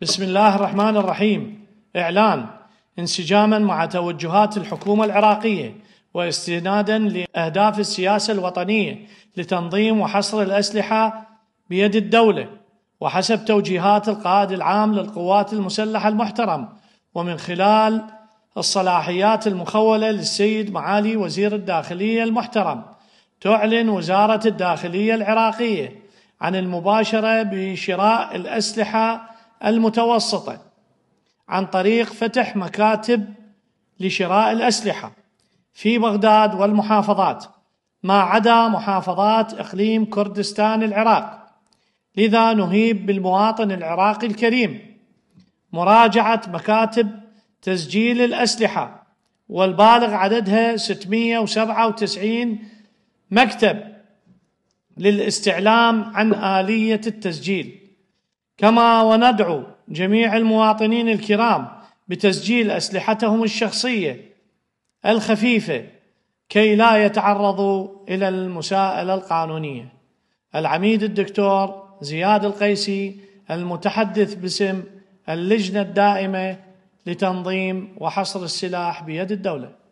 بسم الله الرحمن الرحيم إعلان انسجاما مع توجهات الحكومة العراقية واستنادا لأهداف السياسة الوطنية لتنظيم وحصر الأسلحة بيد الدولة وحسب توجيهات القائد العام للقوات المسلحة المحترم ومن خلال الصلاحيات المخولة للسيد معالي وزير الداخلية المحترم تعلن وزارة الداخلية العراقية عن المباشرة بشراء الأسلحة المتوسطه عن طريق فتح مكاتب لشراء الاسلحه في بغداد والمحافظات ما عدا محافظات اقليم كردستان العراق لذا نهيب بالمواطن العراقي الكريم مراجعه مكاتب تسجيل الاسلحه والبالغ عددها 697 مكتب للاستعلام عن آلية التسجيل كما وندعو جميع المواطنين الكرام بتسجيل اسلحتهم الشخصيه الخفيفه كي لا يتعرضوا الى المساءله القانونيه. العميد الدكتور زياد القيسي المتحدث باسم اللجنه الدائمه لتنظيم وحصر السلاح بيد الدوله.